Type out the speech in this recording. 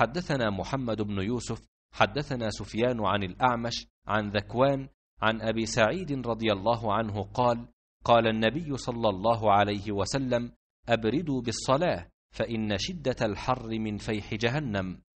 حدثنا محمد بن يوسف حدثنا سفيان عن الأعمش عن ذكوان عن أبي سعيد رضي الله عنه قال قال النبي صلى الله عليه وسلم أبردوا بالصلاة فإن شدة الحر من فيح جهنم